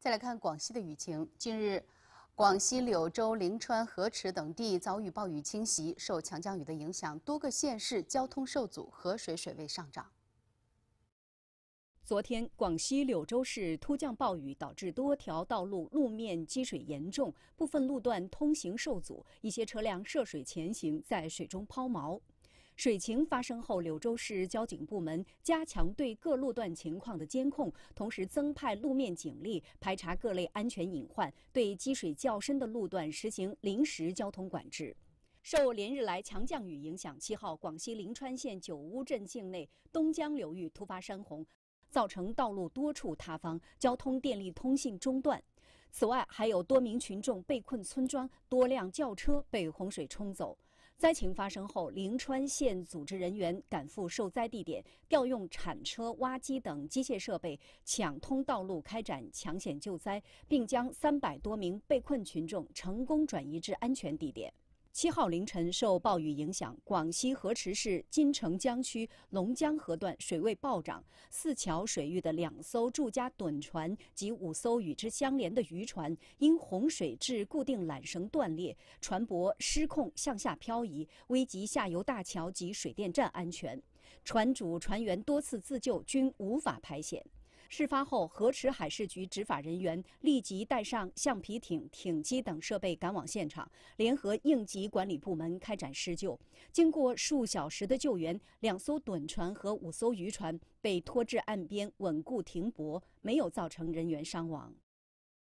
再来看广西的雨情。近日，广西柳州、灵川、河池等地遭遇暴雨侵袭，受强降雨的影响，多个县市交通受阻，河水水位上涨。昨天，广西柳州市突降暴雨，导致多条道路路面积水严重，部分路段通行受阻，一些车辆涉水前行，在水中抛锚。水情发生后，柳州市交警部门加强对各路段情况的监控，同时增派路面警力排查各类安全隐患，对积水较深的路段实行临时交通管制。受连日来强降雨影响，7号，广西灵川县九屋镇境内东江流域突发山洪，造成道路多处塌方，交通、电力、通信中断。此外，还有多名群众被困村庄，多辆轿车被洪水冲走。灾情发生后，陵川县组织人员赶赴受灾地点，调用铲车、挖机等机械设备抢通道路，开展抢险救灾，并将三百多名被困群众成功转移至安全地点。七号凌晨，受暴雨影响，广西河池市金城江区龙江河段水位暴涨，四桥水域的两艘住家趸船及五艘与之相连的渔船因洪水致固定缆绳断裂，船舶失控向下漂移，危及下游大桥及水电站安全。船主船员多次自救均无法排险。事发后，河池海事局执法人员立即带上橡皮艇、艇机等设备赶往现场，联合应急管理部门开展施救。经过数小时的救援，两艘趸船和五艘渔船被拖至岸边稳固停泊，没有造成人员伤亡。